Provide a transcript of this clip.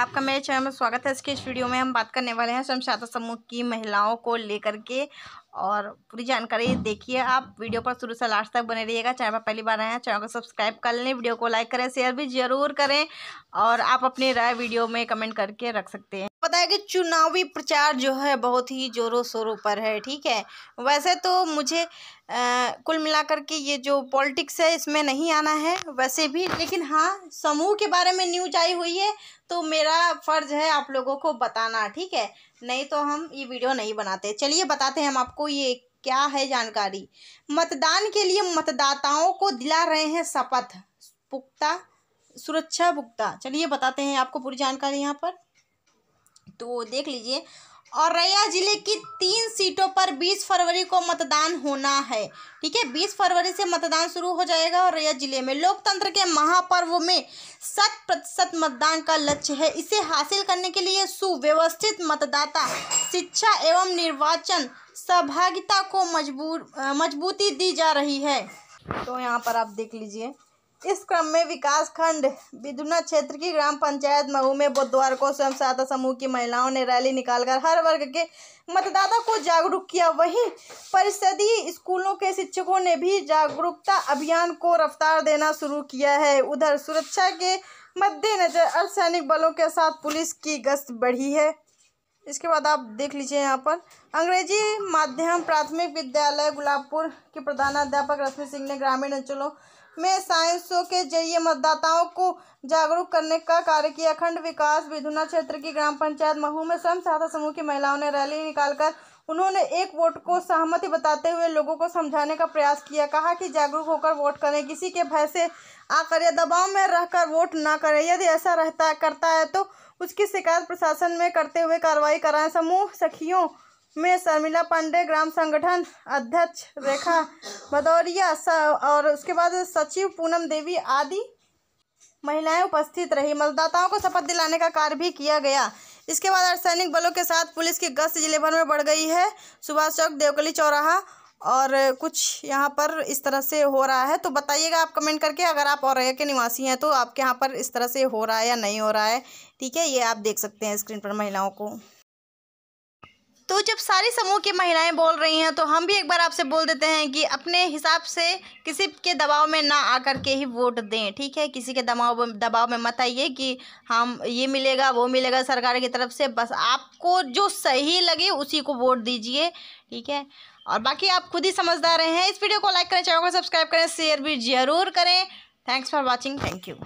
आपका मेरे चैनल में स्वागत है इसके इस वीडियो में हम बात करने वाले हैं स्वयं सहायता समूह की महिलाओं को लेकर के और पूरी जानकारी देखिए आप वीडियो पर शुरू से लास्ट तक बने रहिएगा चैनल पर पहली बार आए हैं चैनल को सब्सक्राइब कर लें वीडियो को लाइक करें शेयर भी जरूर करें और आप अपने राय वीडियो में कमेंट करके रख सकते हैं पता है कि चुनावी प्रचार जो है बहुत ही जोरों शोरों पर है ठीक है वैसे तो मुझे आ, कुल मिलाकर के ये जो पॉलिटिक्स है इसमें नहीं आना है वैसे भी लेकिन हाँ समूह के बारे में न्यूज आई हुई है तो मेरा फ़र्ज़ है आप लोगों को बताना ठीक है नहीं तो हम ये वीडियो नहीं बनाते चलिए बताते हैं हम आपको ये क्या है जानकारी मतदान के लिए मतदाताओं को दिला रहे हैं शपथ पुख्ता सुरक्षा पुख्ता चलिए बताते हैं आपको पूरी जानकारी यहाँ पर तो देख लीजिए औरैया जिले की तीन सीटों पर 20 फरवरी को मतदान होना है ठीक है 20 फरवरी से मतदान शुरू हो जाएगा औरैया जिले में लोकतंत्र के महापर्व में शत प्रतिशत मतदान का लक्ष्य है इसे हासिल करने के लिए सुव्यवस्थित मतदाता शिक्षा एवं निर्वाचन सहभागिता को मजबूर मजबूती दी जा रही है तो यहाँ पर आप देख लीजिए इस क्रम में विकास खंड बिदुना क्षेत्र की ग्राम पंचायत महू में बुधवार को स्वयं सहायता समूह की महिलाओं ने रैली निकालकर हर वर्ग के मतदाता को जागरूक किया वहीं परिषदीय स्कूलों के शिक्षकों ने भी जागरूकता अभियान को रफ्तार देना शुरू किया है उधर सुरक्षा के मद्देनजर अर्धसैनिक बलों के साथ पुलिस की गश्त बढ़ी है इसके बाद आप देख लीजिए यहाँ पर अंग्रेजी माध्यम प्राथमिक विद्यालय गुलाबपुर के प्रधानाध्यापक रश्मि सिंह ने ग्रामीण अंचलों में साइंस शो के जरिए मतदाताओं को जागरूक करने का कार्य किया अखंड विकास विधुना क्षेत्र की ग्राम पंचायत महू में स्वयं सहायता समूह की महिलाओं ने रैली निकालकर उन्होंने एक वोट को सहमति बताते हुए लोगों को समझाने का प्रयास किया कहा कि जागरूक होकर वोट करें किसी के भय से आकर या दबाव में रहकर वोट ना करें यदि ऐसा रहता करता है तो उसकी शिकायत प्रशासन में करते हुए कार्रवाई कराएं समूह सखियों में शर्मिला पांडे ग्राम संगठन अध्यक्ष रेखा भदौरिया और उसके बाद सचिव पूनम देवी आदि महिलाएं उपस्थित रही मतदाताओं को शपथ दिलाने का कार्य भी किया गया इसके बाद अर्धसैनिक बलों के साथ पुलिस की गश्त जिले भर में बढ़ गई है सुभाष चौक देवकली चौराहा और कुछ यहाँ पर इस तरह से हो रहा है तो बताइएगा आप कमेंट करके अगर आप और के निवासी हैं तो आपके यहाँ पर इस तरह से हो रहा है या नहीं हो रहा है ठीक है ये आप देख सकते हैं स्क्रीन पर महिलाओं को तो जब सारे समूह की महिलाएं बोल रही हैं तो हम भी एक बार आपसे बोल देते हैं कि अपने हिसाब से किसी के दबाव में ना आकर के ही वोट दें ठीक है किसी के दबाव दबाव में मत आइए कि हम ये मिलेगा वो मिलेगा सरकार की तरफ से बस आपको जो सही लगे उसी को वोट दीजिए ठीक है और बाकी आप खुद ही समझदार हैं इस वीडियो को लाइक करें चैनल को सब्सक्राइब करें शेयर भी जरूर करें thanks for watching thank you